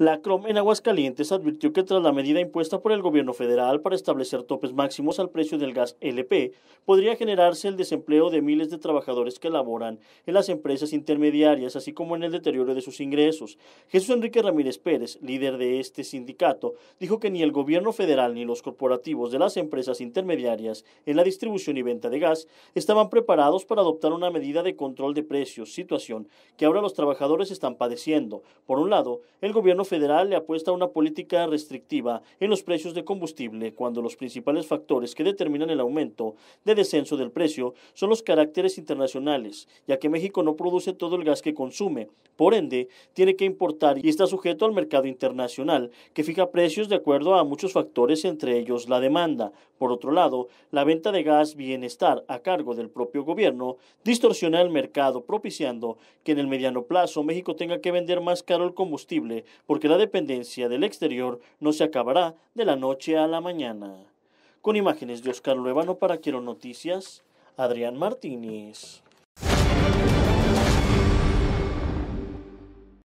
La CROM en Aguascalientes advirtió que tras la medida impuesta por el gobierno federal para establecer topes máximos al precio del gas LP, podría generarse el desempleo de miles de trabajadores que laboran en las empresas intermediarias, así como en el deterioro de sus ingresos. Jesús Enrique Ramírez Pérez, líder de este sindicato, dijo que ni el gobierno federal ni los corporativos de las empresas intermediarias en la distribución y venta de gas estaban preparados para adoptar una medida de control de precios, situación que ahora los trabajadores están padeciendo. Por un lado, el gobierno federal le apuesta a una política restrictiva en los precios de combustible cuando los principales factores que determinan el aumento de descenso del precio son los caracteres internacionales, ya que México no produce todo el gas que consume, por ende tiene que importar y está sujeto al mercado internacional, que fija precios de acuerdo a muchos factores, entre ellos la demanda. Por otro lado, la venta de gas bienestar a cargo del propio gobierno distorsiona el mercado, propiciando que en el mediano plazo México tenga que vender más caro el combustible porque la dependencia del exterior no se acabará de la noche a la mañana. Con imágenes de Oscar Luevano para Quiero Noticias, Adrián Martínez.